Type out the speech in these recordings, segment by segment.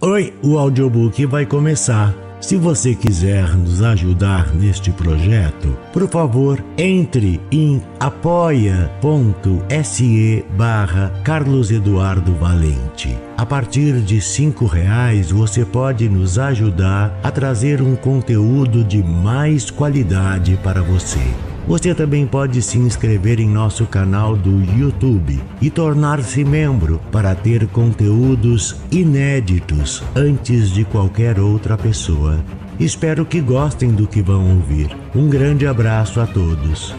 Oi, o audiobook vai começar. Se você quiser nos ajudar neste projeto, por favor, entre em apoia.se barra Carlos Eduardo Valente. A partir de cinco reais você pode nos ajudar a trazer um conteúdo de mais qualidade para você. Você também pode se inscrever em nosso canal do YouTube e tornar-se membro para ter conteúdos inéditos antes de qualquer outra pessoa. Espero que gostem do que vão ouvir. Um grande abraço a todos.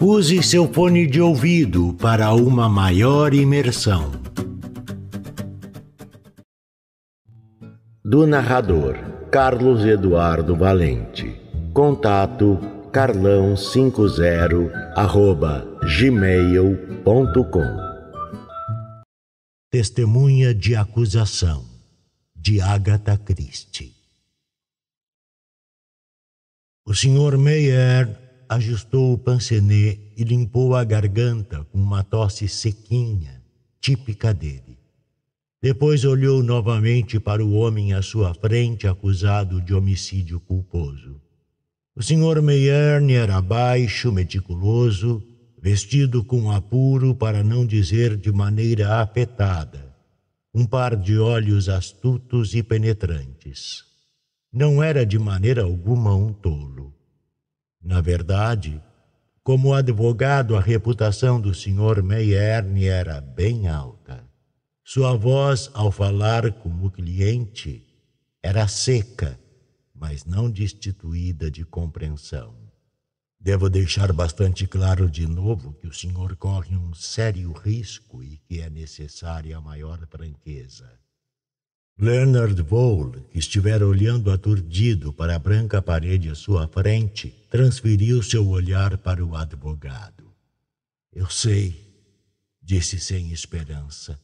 Use seu fone de ouvido para uma maior imersão. Do narrador Carlos Eduardo Valente. Contato carlão50 arroba gmail.com Testemunha de acusação de Agatha Christie O senhor Meyer ajustou o pancenê e limpou a garganta com uma tosse sequinha, típica dele. Depois olhou novamente para o homem à sua frente acusado de homicídio culposo. O Sr. Meierne era baixo, meticuloso, vestido com apuro para não dizer de maneira afetada, um par de olhos astutos e penetrantes. Não era de maneira alguma um tolo. Na verdade, como advogado, a reputação do Sr. Meierne era bem alta. Sua voz, ao falar com o cliente, era seca mas não destituída de compreensão. Devo deixar bastante claro de novo que o senhor corre um sério risco e que é necessária a maior franqueza. Leonard Vole, que estivera olhando aturdido para a branca parede à sua frente, transferiu seu olhar para o advogado. Eu sei, disse sem esperança.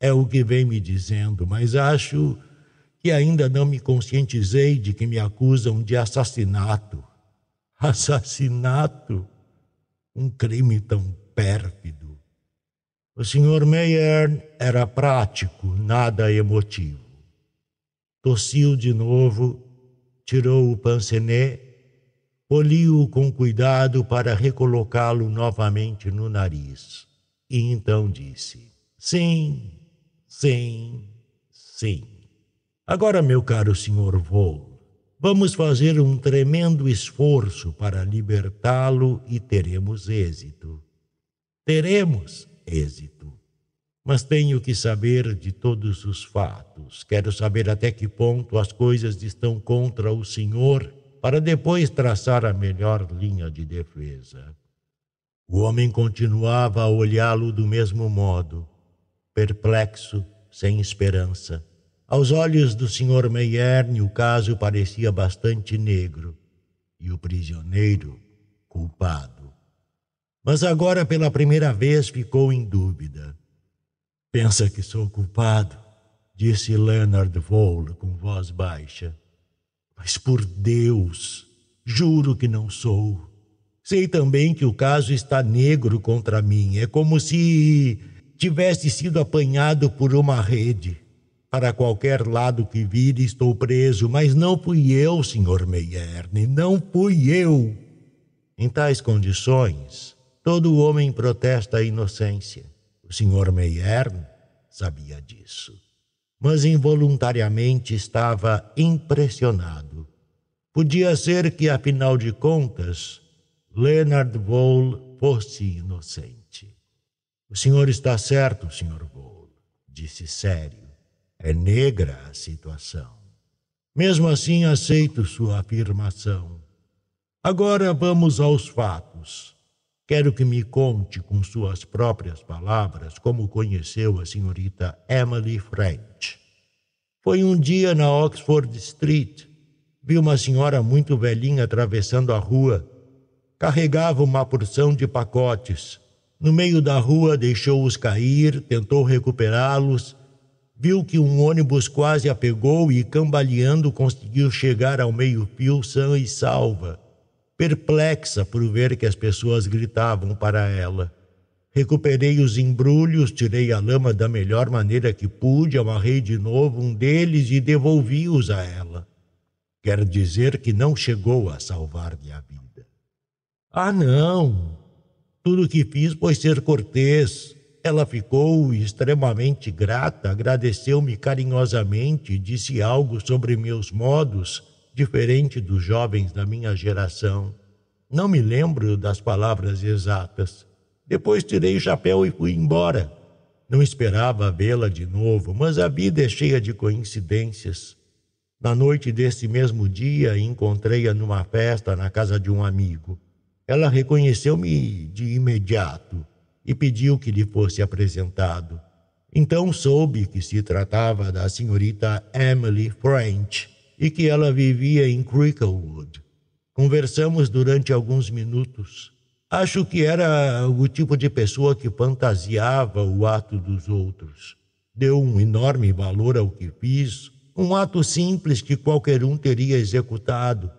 É o que vem me dizendo, mas acho e ainda não me conscientizei de que me acusam de assassinato. Assassinato? Um crime tão pérfido. O Sr. Meyer era prático, nada emotivo. Tossiu de novo, tirou o pancenê, poliu-o com cuidado para recolocá-lo novamente no nariz. E então disse: Sim, sim, sim. Agora, meu caro senhor Vou, vamos fazer um tremendo esforço para libertá-lo e teremos êxito. Teremos êxito. Mas tenho que saber de todos os fatos. Quero saber até que ponto as coisas estão contra o senhor para depois traçar a melhor linha de defesa. O homem continuava a olhá-lo do mesmo modo, perplexo, sem esperança, aos olhos do Sr. Meyerne, o caso parecia bastante negro e o prisioneiro culpado. Mas agora, pela primeira vez, ficou em dúvida. Pensa que sou culpado, disse Leonard Vole com voz baixa. Mas por Deus, juro que não sou. Sei também que o caso está negro contra mim. É como se tivesse sido apanhado por uma rede. Para qualquer lado que vire, estou preso, mas não fui eu, Sr. Meyerne, não fui eu. Em tais condições, todo homem protesta a inocência. O Sr. Meyerne sabia disso, mas involuntariamente estava impressionado. Podia ser que, afinal de contas, Leonard Vole fosse inocente. O senhor está certo, Sr. Vole, disse sério. É negra a situação. Mesmo assim, aceito sua afirmação. Agora vamos aos fatos. Quero que me conte com suas próprias palavras como conheceu a senhorita Emily French. Foi um dia na Oxford Street. Vi uma senhora muito velhinha atravessando a rua. Carregava uma porção de pacotes. No meio da rua, deixou-os cair, tentou recuperá-los viu que um ônibus quase a pegou e, cambaleando, conseguiu chegar ao meio-fio sã e salva, perplexa por ver que as pessoas gritavam para ela. Recuperei os embrulhos, tirei a lama da melhor maneira que pude, amarrei de novo um deles e devolvi-os a ela. Quer dizer que não chegou a salvar-lhe a vida. Ah, não! Tudo o que fiz foi ser cortês, ela ficou extremamente grata, agradeceu-me carinhosamente, disse algo sobre meus modos, diferente dos jovens da minha geração. Não me lembro das palavras exatas. Depois tirei o chapéu e fui embora. Não esperava vê-la de novo, mas a vida é cheia de coincidências. Na noite desse mesmo dia, encontrei-a numa festa na casa de um amigo. Ela reconheceu-me de imediato e pediu que lhe fosse apresentado. Então soube que se tratava da senhorita Emily French e que ela vivia em Cricklewood. Conversamos durante alguns minutos. Acho que era o tipo de pessoa que fantasiava o ato dos outros. Deu um enorme valor ao que fiz, um ato simples que qualquer um teria executado.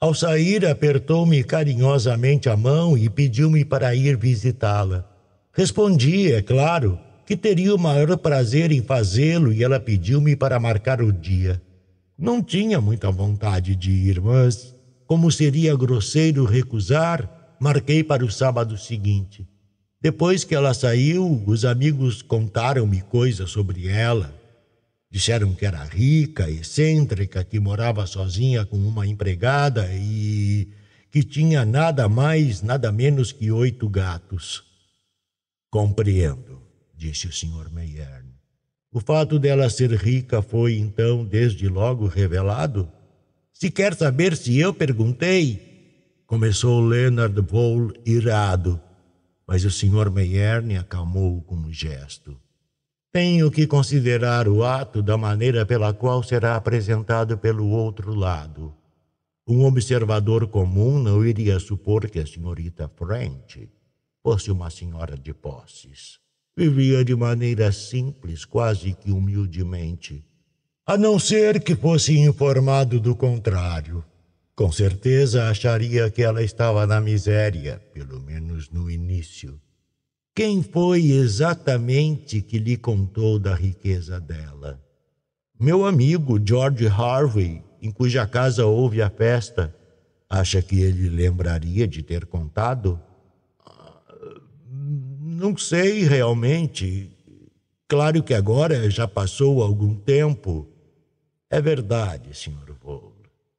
Ao sair, apertou-me carinhosamente a mão e pediu-me para ir visitá-la. Respondi, é claro, que teria o maior prazer em fazê-lo e ela pediu-me para marcar o dia. Não tinha muita vontade de ir, mas, como seria grosseiro recusar, marquei para o sábado seguinte. Depois que ela saiu, os amigos contaram-me coisas sobre ela. Disseram que era rica, excêntrica, que morava sozinha com uma empregada e que tinha nada mais, nada menos que oito gatos. Compreendo, disse o Sr. Meyern. O fato dela ser rica foi, então, desde logo revelado? Se quer saber se eu perguntei, começou Leonard Paul irado, mas o Sr. Meyerne acalmou-o com um gesto. Tenho que considerar o ato da maneira pela qual será apresentado pelo outro lado. Um observador comum não iria supor que a senhorita French fosse uma senhora de posses. Vivia de maneira simples, quase que humildemente, a não ser que fosse informado do contrário. Com certeza acharia que ela estava na miséria, pelo menos no início. Quem foi exatamente que lhe contou da riqueza dela? Meu amigo George Harvey, em cuja casa houve a festa, acha que ele lembraria de ter contado? não sei realmente. Claro que agora já passou algum tempo. É verdade, senhor Vogel.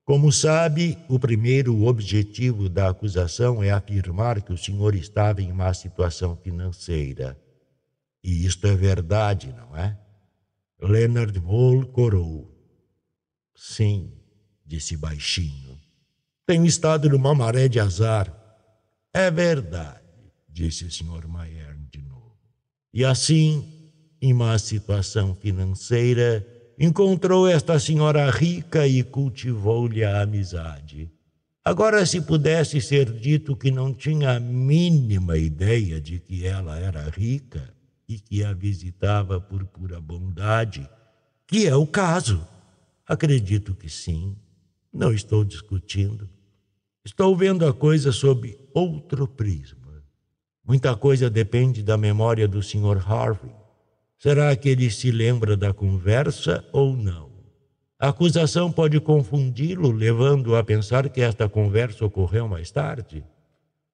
Como sabe, o primeiro objetivo da acusação é afirmar que o senhor estava em má situação financeira. E isto é verdade, não é? Leonard Vol corou. Sim, disse baixinho. Tenho estado numa maré de azar. É verdade, disse o senhor Maier. E assim, em má situação financeira, encontrou esta senhora rica e cultivou-lhe a amizade. Agora, se pudesse ser dito que não tinha a mínima ideia de que ela era rica e que a visitava por pura bondade, que é o caso, acredito que sim, não estou discutindo. Estou vendo a coisa sob outro prisma. Muita coisa depende da memória do Sr. Harvey. Será que ele se lembra da conversa ou não? A acusação pode confundi-lo, levando-o a pensar que esta conversa ocorreu mais tarde.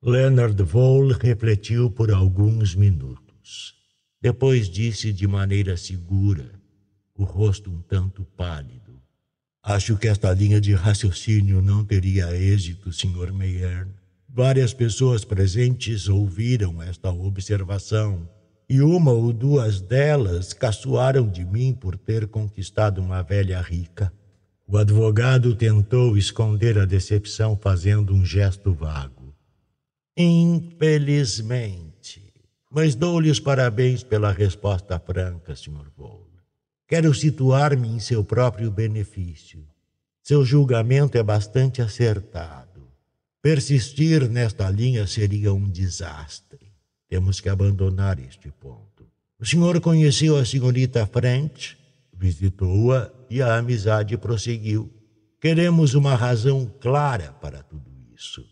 Leonard Vole refletiu por alguns minutos. Depois disse de maneira segura, o rosto um tanto pálido: Acho que esta linha de raciocínio não teria êxito, Sr. Mayerne. Várias pessoas presentes ouviram esta observação e uma ou duas delas caçoaram de mim por ter conquistado uma velha rica. O advogado tentou esconder a decepção fazendo um gesto vago. Infelizmente, mas dou-lhes parabéns pela resposta franca, Sr. Vol. Quero situar-me em seu próprio benefício. Seu julgamento é bastante acertado. Persistir nesta linha seria um desastre. Temos que abandonar este ponto. O senhor conheceu a senhorita French, visitou-a e a amizade prosseguiu. Queremos uma razão clara para tudo isso.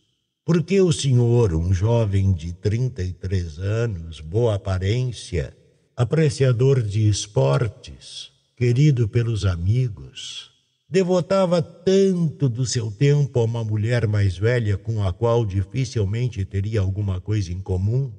Por que o senhor, um jovem de 33 anos, boa aparência, apreciador de esportes, querido pelos amigos, devotava tanto do seu tempo a uma mulher mais velha com a qual dificilmente teria alguma coisa em comum?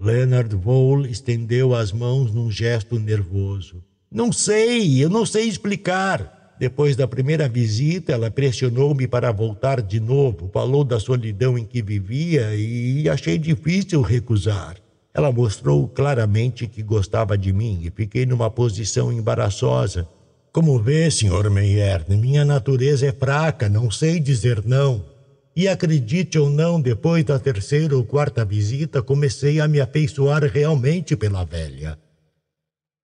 Leonard Vole estendeu as mãos num gesto nervoso. Não sei, eu não sei explicar. Depois da primeira visita, ela pressionou-me para voltar de novo, falou da solidão em que vivia e achei difícil recusar. Ela mostrou claramente que gostava de mim e fiquei numa posição embaraçosa, como vê, Sr. Meyer, minha natureza é fraca, não sei dizer não. E acredite ou não, depois da terceira ou quarta visita, comecei a me afeiçoar realmente pela velha.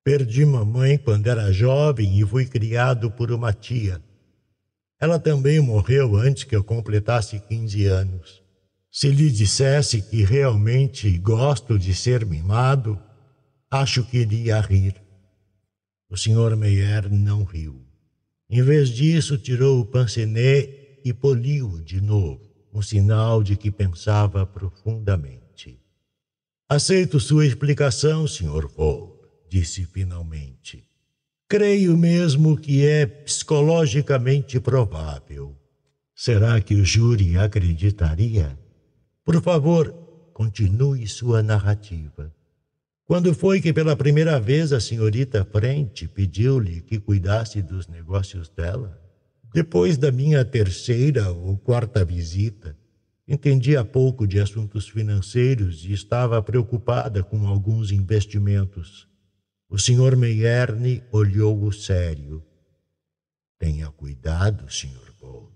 Perdi mamãe quando era jovem e fui criado por uma tia. Ela também morreu antes que eu completasse 15 anos. Se lhe dissesse que realmente gosto de ser mimado, acho que iria rir. O senhor Meyer não riu. Em vez disso, tirou o pancenê e poliu de novo, um sinal de que pensava profundamente. Aceito sua explicação, senhor Paul, disse finalmente. Creio mesmo que é psicologicamente provável. Será que o júri acreditaria? Por favor, continue sua narrativa. Quando foi que pela primeira vez a senhorita Frente pediu-lhe que cuidasse dos negócios dela? Depois da minha terceira ou quarta visita, entendia pouco de assuntos financeiros e estava preocupada com alguns investimentos. O senhor Meierne olhou-o sério. Tenha cuidado, senhor Gold.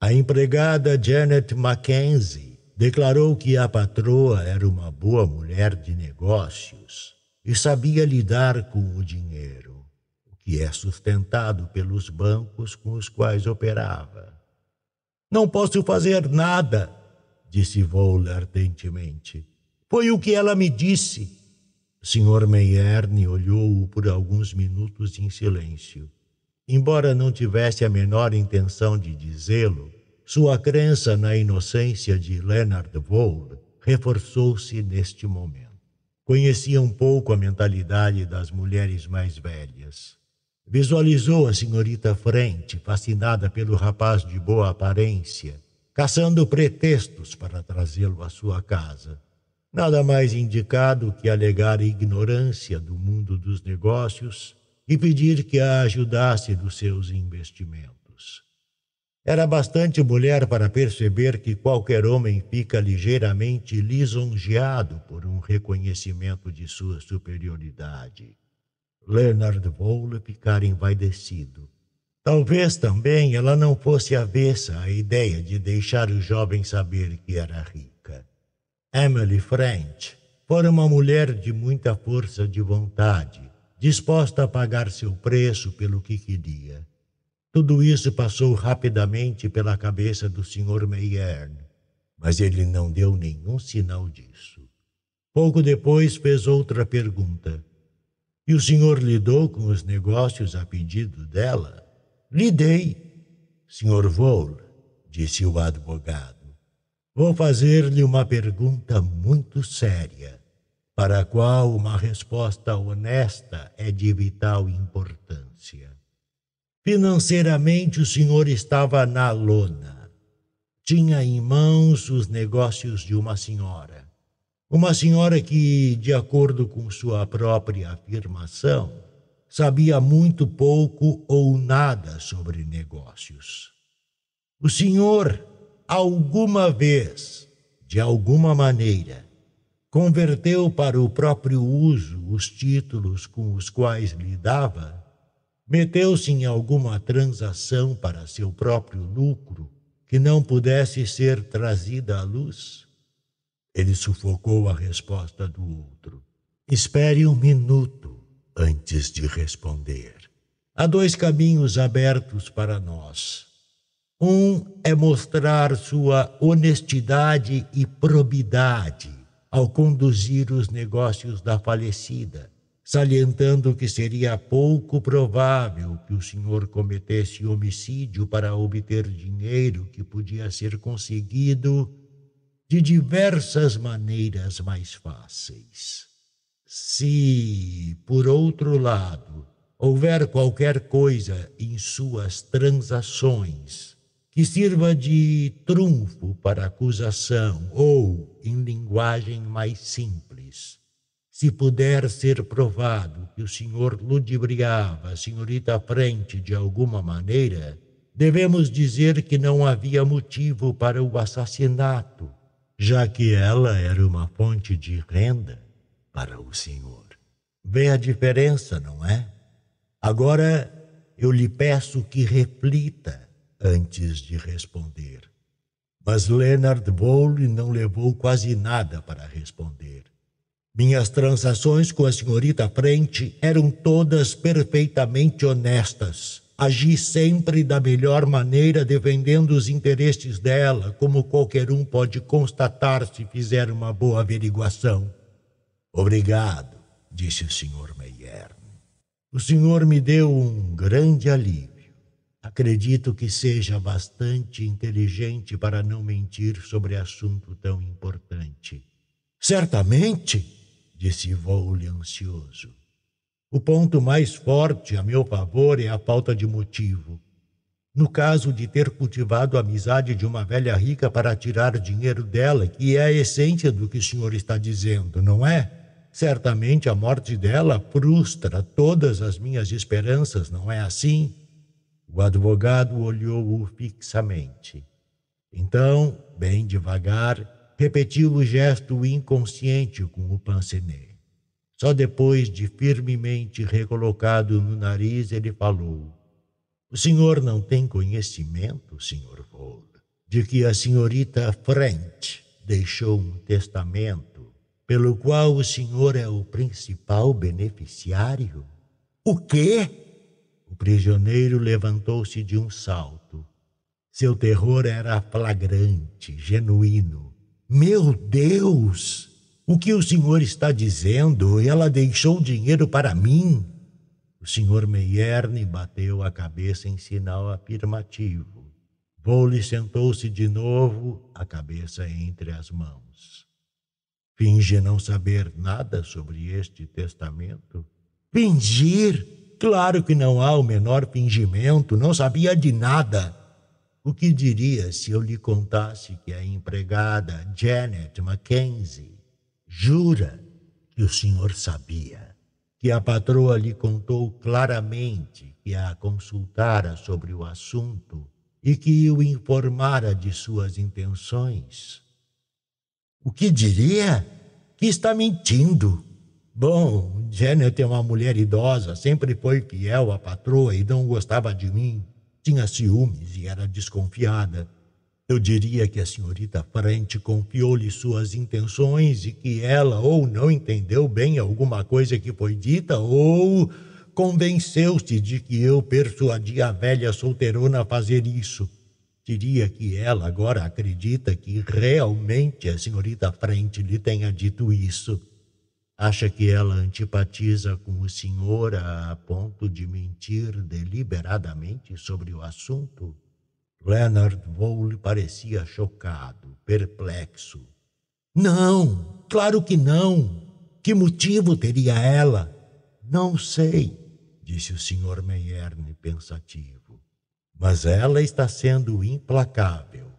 A empregada Janet Mackenzie Declarou que a patroa era uma boa mulher de negócios e sabia lidar com o dinheiro, o que é sustentado pelos bancos com os quais operava. Não posso fazer nada, disse Vole ardentemente. Foi o que ela me disse. Sr. Meierne olhou-o por alguns minutos em silêncio. Embora não tivesse a menor intenção de dizê-lo, sua crença na inocência de Leonard Vold reforçou-se neste momento. Conhecia um pouco a mentalidade das mulheres mais velhas. Visualizou a senhorita frente, fascinada pelo rapaz de boa aparência, caçando pretextos para trazê-lo à sua casa. Nada mais indicado que alegar ignorância do mundo dos negócios e pedir que a ajudasse nos seus investimentos. Era bastante mulher para perceber que qualquer homem fica ligeiramente lisonjeado por um reconhecimento de sua superioridade. Leonard Vole ficara envaidecido. Talvez também ela não fosse avessa à ideia de deixar o jovem saber que era rica. Emily French fora uma mulher de muita força de vontade, disposta a pagar seu preço pelo que queria. Tudo isso passou rapidamente pela cabeça do Sr. Meyern, mas ele não deu nenhum sinal disso. Pouco depois fez outra pergunta. E o senhor lidou com os negócios a pedido dela? Lidei. Senhor Vole, disse o advogado, vou fazer-lhe uma pergunta muito séria, para a qual uma resposta honesta é de vital importância. Financeiramente, o senhor estava na lona. Tinha em mãos os negócios de uma senhora. Uma senhora que, de acordo com sua própria afirmação, sabia muito pouco ou nada sobre negócios. O senhor, alguma vez, de alguma maneira, converteu para o próprio uso os títulos com os quais lidava? meteu-se em alguma transação para seu próprio lucro que não pudesse ser trazida à luz? Ele sufocou a resposta do outro. Espere um minuto antes de responder. Há dois caminhos abertos para nós. Um é mostrar sua honestidade e probidade ao conduzir os negócios da falecida salientando que seria pouco provável que o senhor cometesse homicídio para obter dinheiro que podia ser conseguido de diversas maneiras mais fáceis. Se, por outro lado, houver qualquer coisa em suas transações que sirva de trunfo para acusação ou, em linguagem mais simples, se puder ser provado que o senhor ludibriava a senhorita à frente de alguma maneira, devemos dizer que não havia motivo para o assassinato, já que ela era uma fonte de renda para o senhor. Vê a diferença, não é? Agora eu lhe peço que reflita antes de responder. Mas Leonard Bowley não levou quase nada para responder. Minhas transações com a senhorita frente eram todas perfeitamente honestas. Agi sempre da melhor maneira, defendendo os interesses dela, como qualquer um pode constatar se fizer uma boa averiguação. Obrigado, disse o senhor Meyer. O senhor me deu um grande alívio. Acredito que seja bastante inteligente para não mentir sobre assunto tão importante. Certamente, disse Vole ansioso. O ponto mais forte a meu favor é a falta de motivo. No caso de ter cultivado a amizade de uma velha rica para tirar dinheiro dela, que é a essência do que o senhor está dizendo, não é? Certamente a morte dela frustra todas as minhas esperanças, não é assim? O advogado olhou-o fixamente. Então, bem devagar, repetiu o gesto inconsciente com o pancenê. Só depois de firmemente recolocado no nariz, ele falou: O senhor não tem conhecimento, senhor vold de que a senhorita French deixou um testamento pelo qual o senhor é o principal beneficiário? O quê? O prisioneiro levantou-se de um salto. Seu terror era flagrante, genuíno meu Deus, o que o senhor está dizendo? Ela deixou dinheiro para mim? O senhor Meierne bateu a cabeça em sinal afirmativo. Vole sentou-se de novo, a cabeça entre as mãos. Finge não saber nada sobre este testamento? Fingir? Claro que não há o menor fingimento, não sabia de nada. O que diria se eu lhe contasse que a empregada Janet Mackenzie jura que o senhor sabia? Que a patroa lhe contou claramente que a consultara sobre o assunto e que o informara de suas intenções? O que diria? Que está mentindo. Bom, Janet é uma mulher idosa, sempre foi fiel à patroa e não gostava de mim tinha ciúmes e era desconfiada. Eu diria que a senhorita Frente confiou-lhe suas intenções e que ela ou não entendeu bem alguma coisa que foi dita ou convenceu-se de que eu persuadi a velha solteirona a fazer isso. Diria que ela agora acredita que realmente a senhorita Frente lhe tenha dito isso acha que ela antipatiza com o senhor a ponto de mentir deliberadamente sobre o assunto? Leonard Vole parecia chocado, perplexo. Não, claro que não. Que motivo teria ela? Não sei, disse o senhor Meierne pensativo. Mas ela está sendo implacável.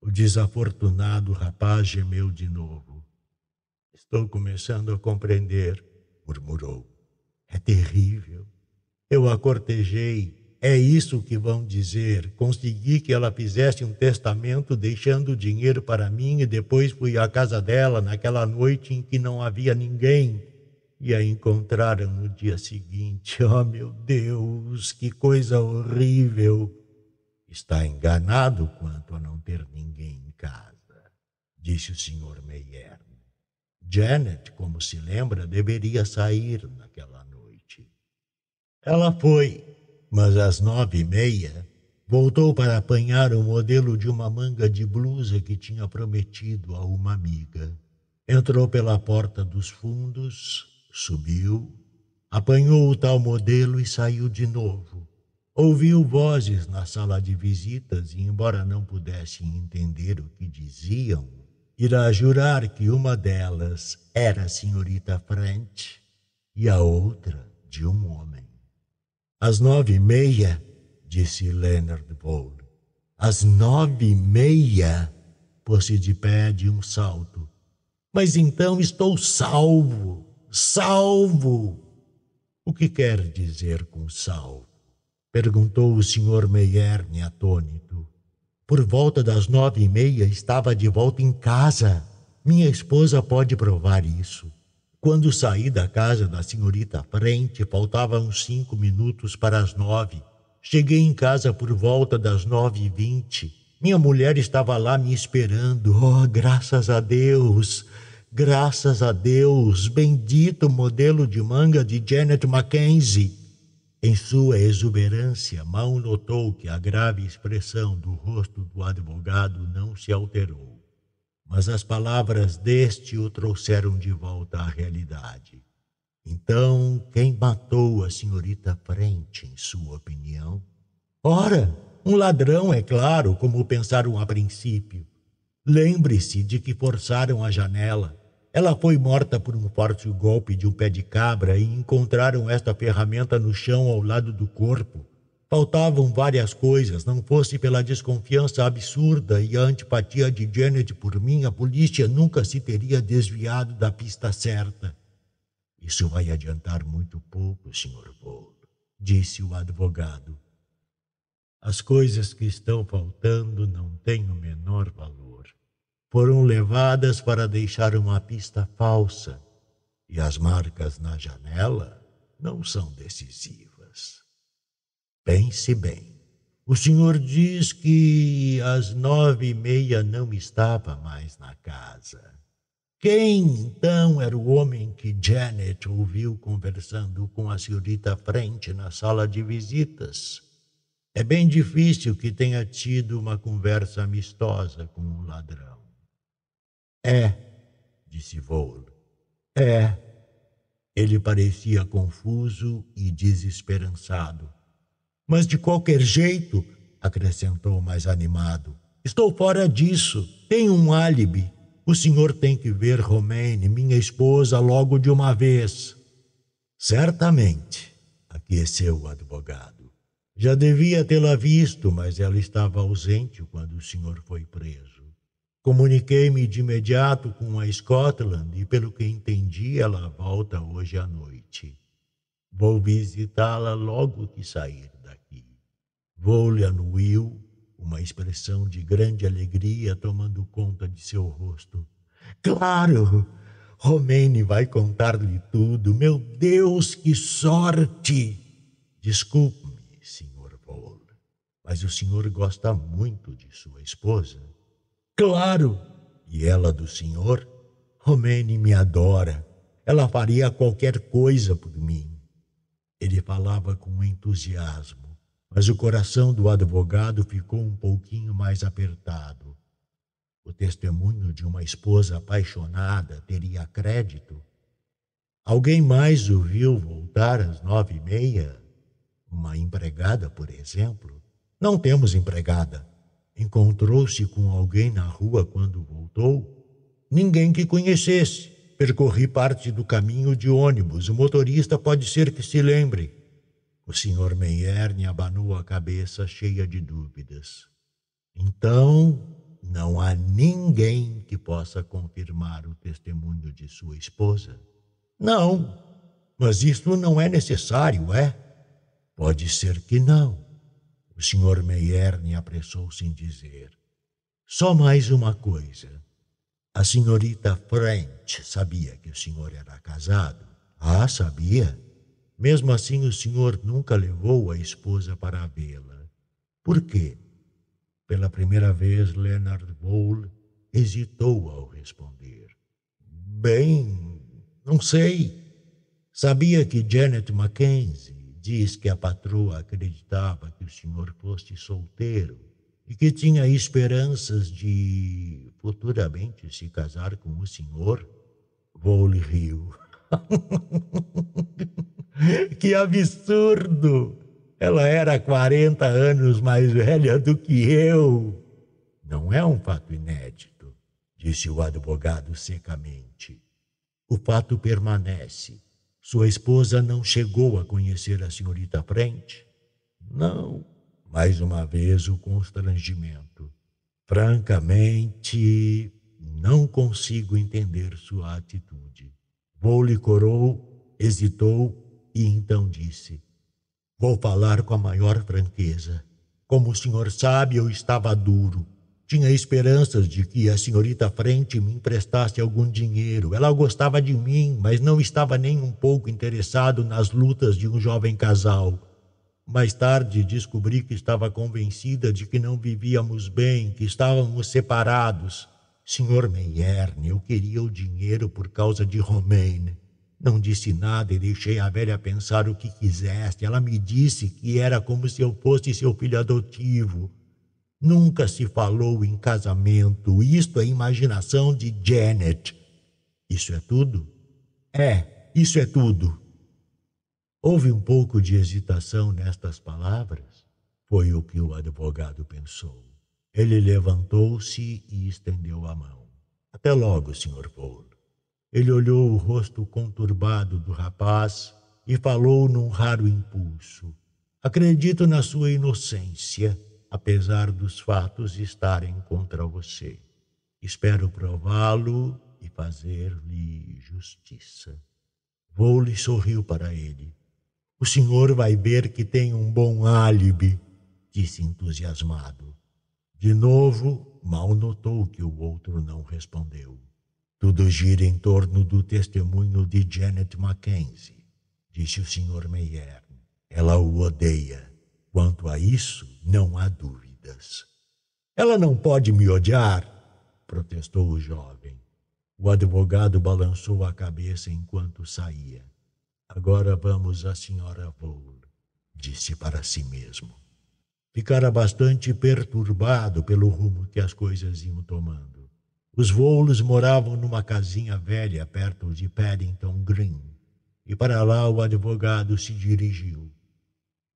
O desafortunado rapaz gemeu de novo. Estou começando a compreender, murmurou. É terrível. Eu a cortejei. É isso que vão dizer. Consegui que ela fizesse um testamento deixando o dinheiro para mim e depois fui à casa dela naquela noite em que não havia ninguém. E a encontraram no dia seguinte. Oh, meu Deus, que coisa horrível! Está enganado quanto a não ter ninguém em casa, disse o Sr. Meyer. Janet, como se lembra, deveria sair naquela noite. Ela foi, mas às nove e meia voltou para apanhar o modelo de uma manga de blusa que tinha prometido a uma amiga. Entrou pela porta dos fundos, subiu, apanhou o tal modelo e saiu de novo. Ouviu vozes na sala de visitas e, embora não pudesse entender o que diziam, irá jurar que uma delas era a senhorita Frente e a outra de um homem. Às nove e meia, disse Leonard Bowl. Às nove e meia, pôs-se de pé de um salto. Mas então estou salvo, salvo. O que quer dizer com salvo? Perguntou o senhor Meierne atônito. Por volta das nove e meia estava de volta em casa. Minha esposa pode provar isso. Quando saí da casa da senhorita frente, faltavam cinco minutos para as nove. Cheguei em casa por volta das nove e vinte. Minha mulher estava lá me esperando. Oh, graças a Deus! Graças a Deus! Bendito modelo de manga de Janet Mackenzie! Em sua exuberância, mal notou que a grave expressão do rosto do advogado não se alterou, mas as palavras deste o trouxeram de volta à realidade. Então, quem matou a senhorita Frente, em sua opinião? Ora, um ladrão, é claro, como pensaram a princípio. Lembre-se de que forçaram a janela ela foi morta por um forte golpe de um pé de cabra e encontraram esta ferramenta no chão ao lado do corpo. Faltavam várias coisas, não fosse pela desconfiança absurda e a antipatia de Janet por mim, a polícia nunca se teria desviado da pista certa. Isso vai adiantar muito pouco, Sr. Bold, disse o advogado. As coisas que estão faltando não têm o menor valor foram levadas para deixar uma pista falsa e as marcas na janela não são decisivas. Pense bem. O senhor diz que às nove e meia não estava mais na casa. Quem então era o homem que Janet ouviu conversando com a senhorita frente na sala de visitas? É bem difícil que tenha tido uma conversa amistosa com o um ladrão. É, disse Volo. É. Ele parecia confuso e desesperançado. Mas de qualquer jeito, acrescentou mais animado, estou fora disso. Tenho um álibi. O senhor tem que ver Romaine, minha esposa, logo de uma vez. Certamente, aqueceu o advogado. Já devia tê-la visto, mas ela estava ausente quando o senhor foi preso. Comuniquei-me de imediato com a Scotland e, pelo que entendi, ela volta hoje à noite. Vou visitá-la logo que sair daqui. Vou-lhe anuiu uma expressão de grande alegria tomando conta de seu rosto. Claro! Romene vai contar-lhe tudo. Meu Deus, que sorte! Desculpe-me, Sr. Vole, mas o senhor gosta muito de sua esposa. Claro! E ela do senhor? Romene me adora. Ela faria qualquer coisa por mim. Ele falava com entusiasmo, mas o coração do advogado ficou um pouquinho mais apertado. O testemunho de uma esposa apaixonada teria crédito? Alguém mais o viu voltar às nove e meia? Uma empregada, por exemplo? Não temos empregada. Encontrou-se com alguém na rua quando voltou? Ninguém que conhecesse. Percorri parte do caminho de ônibus. O motorista pode ser que se lembre. O senhor Meyerne abanou a cabeça, cheia de dúvidas. Então, não há ninguém que possa confirmar o testemunho de sua esposa? Não, mas isto não é necessário, é? Pode ser que não. O senhor Meierne apressou-se em dizer: Só mais uma coisa. A senhorita French sabia que o senhor era casado? Ah, sabia. Mesmo assim, o senhor nunca levou a esposa para vê-la. Por quê? Pela primeira vez, Leonard Bowl hesitou ao responder. Bem, não sei. Sabia que Janet Mackenzie Diz que a patroa acreditava que o senhor fosse solteiro e que tinha esperanças de futuramente se casar com o senhor. Vou-lhe riu. que absurdo! Ela era 40 anos mais velha do que eu. Não é um fato inédito, disse o advogado secamente. O fato permanece sua esposa não chegou a conhecer a senhorita Frente? Não. Mais uma vez o constrangimento. Francamente, não consigo entender sua atitude. Vou-lhe corou, hesitou e então disse: Vou falar com a maior franqueza. Como o senhor sabe, eu estava duro tinha esperanças de que a senhorita frente me emprestasse algum dinheiro. Ela gostava de mim, mas não estava nem um pouco interessado nas lutas de um jovem casal. Mais tarde descobri que estava convencida de que não vivíamos bem, que estávamos separados. Senhor Meyerne, eu queria o dinheiro por causa de Romaine. Não disse nada e deixei a velha pensar o que quisesse. Ela me disse que era como se eu fosse seu filho adotivo. Nunca se falou em casamento. Isto é imaginação de Janet. Isso é tudo? É, isso é tudo. Houve um pouco de hesitação nestas palavras. Foi o que o advogado pensou. Ele levantou-se e estendeu a mão. Até logo, Sr. Vole. Ele olhou o rosto conturbado do rapaz e falou num raro impulso. Acredito na sua inocência apesar dos fatos estarem contra você. Espero prová-lo e fazer-lhe justiça. Vou-lhe sorriu para ele. O senhor vai ver que tem um bom álibi, disse entusiasmado. De novo, mal notou que o outro não respondeu. Tudo gira em torno do testemunho de Janet Mackenzie, disse o senhor Meyer. Ela o odeia. Quanto a isso, não há dúvidas. Ela não pode me odiar, protestou o jovem. O advogado balançou a cabeça enquanto saía. Agora vamos à senhora Vole, disse para si mesmo. Ficara bastante perturbado pelo rumo que as coisas iam tomando. Os Voulos moravam numa casinha velha perto de Paddington Green, e para lá o advogado se dirigiu.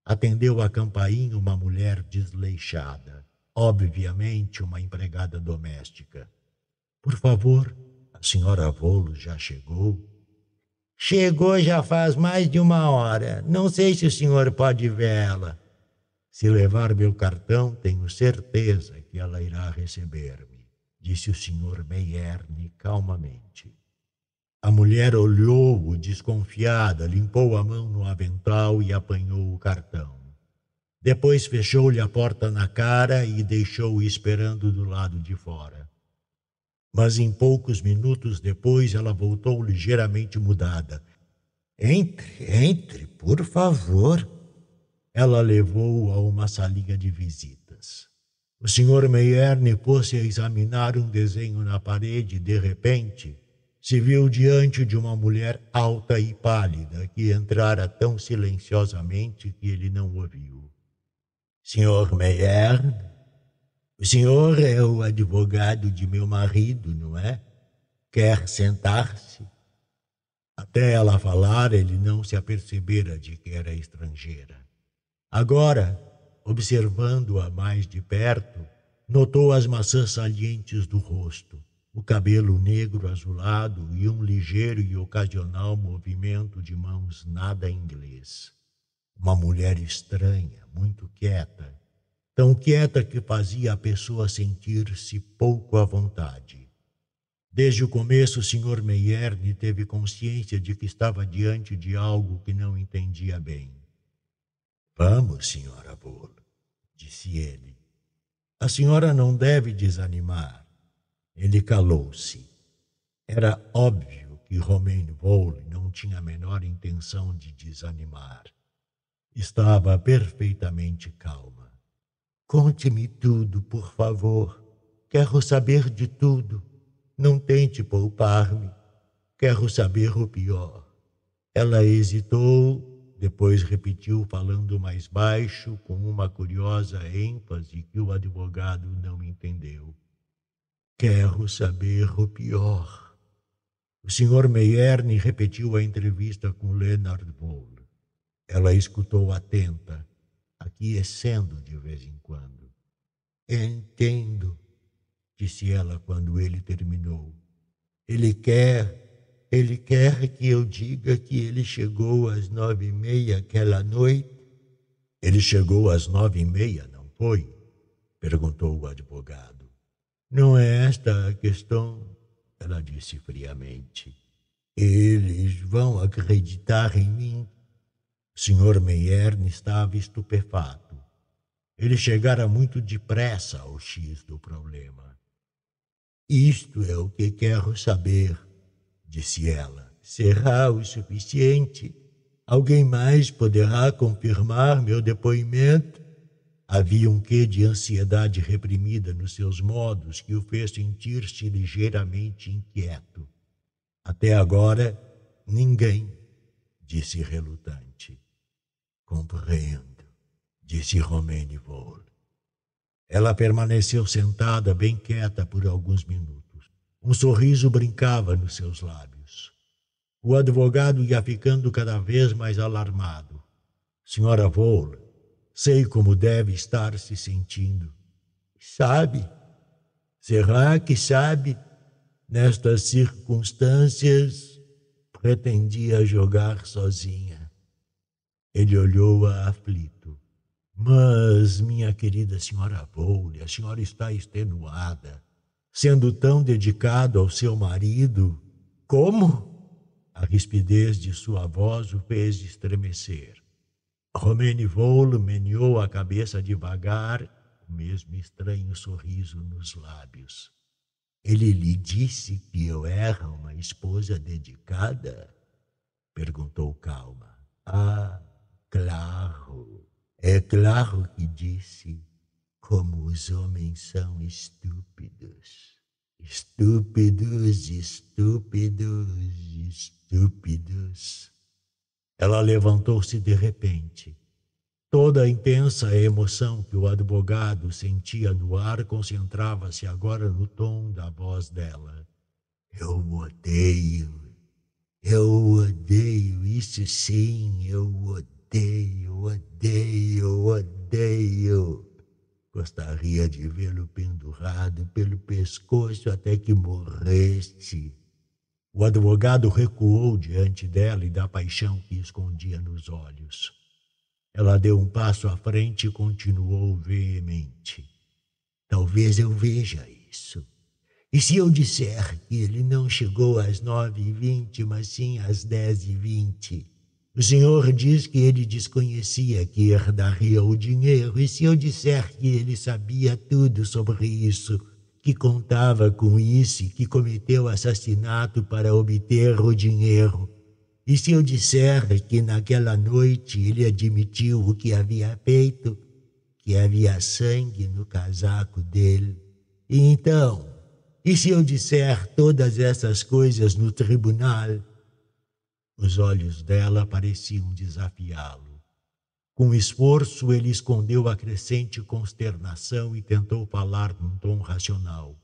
Atendeu a campainha uma mulher desleixada, obviamente uma empregada doméstica. Por favor, a senhora Volo já chegou? Chegou já faz mais de uma hora. Não sei se o senhor pode vê-la. Se levar meu cartão, tenho certeza que ela irá receber-me, disse o senhor Meierne calmamente. A mulher olhou-o desconfiada, limpou a mão no avental e apanhou o cartão. Depois fechou-lhe a porta na cara e deixou-o esperando do lado de fora. Mas em poucos minutos depois ela voltou ligeiramente mudada. Entre, entre, por favor. Ela levou-o a uma salinha de visitas. O Sr. Meierne pôs-se a examinar um desenho na parede e, de repente, se viu diante de uma mulher alta e pálida que entrara tão silenciosamente que ele não ouviu. Senhor Meyer, o senhor é o advogado de meu marido, não é? Quer sentar-se? Até ela falar, ele não se apercebera de que era estrangeira. Agora, observando-a mais de perto, notou as maçãs salientes do rosto o cabelo negro azulado e um ligeiro e ocasional movimento de mãos nada inglês. Uma mulher estranha, muito quieta, tão quieta que fazia a pessoa sentir-se pouco à vontade. Desde o começo, o Sr. Meyerne teve consciência de que estava diante de algo que não entendia bem. Vamos, senhora Bull, disse ele. A senhora não deve desanimar. Ele calou-se. Era óbvio que Romain Vole não tinha a menor intenção de desanimar. Estava perfeitamente calma. Conte-me tudo, por favor. Quero saber de tudo. Não tente poupar-me. Quero saber o pior. Ela hesitou, depois repetiu, falando mais baixo, com uma curiosa ênfase que o advogado não entendeu. Quero saber o pior. O Sr. Meierne repetiu a entrevista com Leonard Bowl. Ela escutou atenta, aquecendo de vez em quando. Entendo, disse ela quando ele terminou. Ele quer, ele quer que eu diga que ele chegou às nove e meia aquela noite. Ele chegou às nove e meia, não foi? Perguntou o advogado. Não é esta a questão, ela disse friamente. Eles vão acreditar em mim. Sr. Meier estava estupefato. Ele chegara muito depressa ao X do problema. Isto é o que quero saber, disse ela. Será o suficiente? Alguém mais poderá confirmar meu depoimento? Havia um quê de ansiedade reprimida nos seus modos que o fez sentir-se ligeiramente inquieto. Até agora, ninguém, disse relutante. Compreendo, disse Romaine Vole. Ela permaneceu sentada, bem quieta, por alguns minutos. Um sorriso brincava nos seus lábios. O advogado ia ficando cada vez mais alarmado. Senhora Vole, Sei como deve estar se sentindo. Sabe? Será que sabe? Nestas circunstâncias, pretendia jogar sozinha. Ele olhou-a aflito. Mas, minha querida senhora Voule, a senhora está extenuada. Sendo tão dedicado ao seu marido, como? A rispidez de sua voz o fez estremecer. Romenivolo meneou a cabeça devagar, o mesmo estranho sorriso nos lábios. Ele lhe disse que eu era uma esposa dedicada? Perguntou calma. Ah, claro. É claro que disse. Como os homens são estúpidos. Estúpidos, estúpidos, estúpidos. Ela levantou-se de repente. Toda a intensa emoção que o advogado sentia no ar concentrava-se agora no tom da voz dela. Eu odeio. Eu odeio isso sim, eu odeio, odeio, odeio. Gostaria de vê-lo pendurado pelo pescoço até que morresse. O advogado recuou diante dela e da paixão que escondia nos olhos. Ela deu um passo à frente e continuou veemente. Talvez eu veja isso. E se eu disser que ele não chegou às nove e vinte, mas sim às dez e vinte? O senhor diz que ele desconhecia que herdaria o dinheiro, e se eu disser que ele sabia tudo sobre isso, que contava com isso, que cometeu assassinato para obter o dinheiro. E se eu disser que naquela noite ele admitiu o que havia feito, que havia sangue no casaco dele? E então, e se eu disser todas essas coisas no tribunal? Os olhos dela pareciam desafiá-lo. Com esforço, ele escondeu a crescente consternação e tentou falar num tom racional.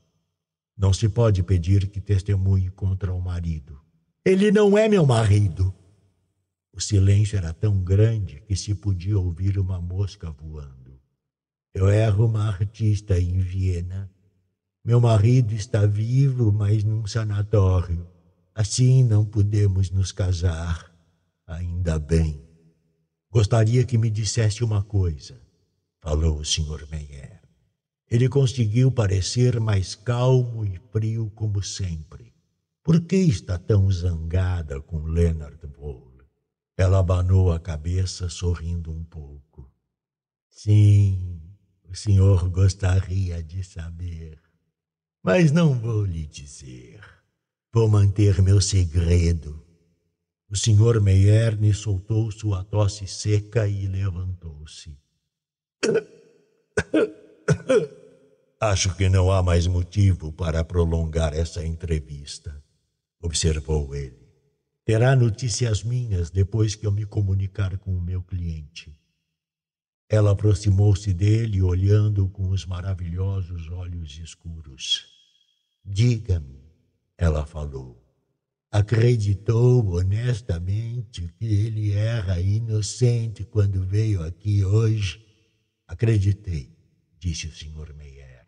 Não se pode pedir que testemunhe contra o marido. Ele não é meu marido. O silêncio era tão grande que se podia ouvir uma mosca voando. Eu erro uma artista em Viena. Meu marido está vivo, mas num sanatório. Assim não podemos nos casar. Ainda bem. Gostaria que me dissesse uma coisa, falou o Sr. Meyer. Ele conseguiu parecer mais calmo e frio como sempre. Por que está tão zangada com Leonard Bowl? Ela abanou a cabeça, sorrindo um pouco. Sim, o senhor gostaria de saber. Mas não vou lhe dizer. Vou manter meu segredo o senhor Meierne soltou sua tosse seca e levantou-se. Acho que não há mais motivo para prolongar essa entrevista, observou ele. Terá notícias minhas depois que eu me comunicar com o meu cliente. Ela aproximou-se dele, olhando com os maravilhosos olhos escuros. Diga-me, ela falou acreditou honestamente que ele era inocente quando veio aqui hoje? Acreditei, disse o Sr. Meyer.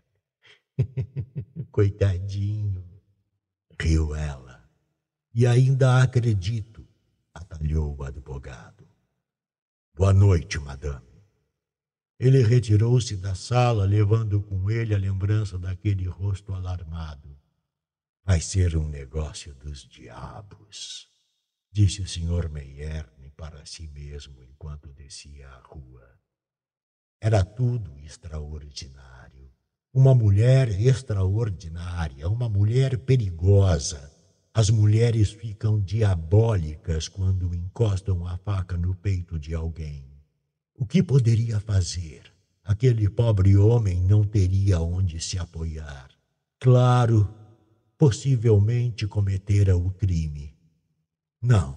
Coitadinho, riu ela. E ainda acredito, atalhou o advogado. Boa noite, madame. Ele retirou-se da sala, levando com ele a lembrança daquele rosto alarmado vai ser um negócio dos diabos, disse o senhor Meierne para si mesmo enquanto descia a rua. Era tudo extraordinário. Uma mulher extraordinária, uma mulher perigosa. As mulheres ficam diabólicas quando encostam a faca no peito de alguém. O que poderia fazer? Aquele pobre homem não teria onde se apoiar. Claro possivelmente cometera o crime. Não,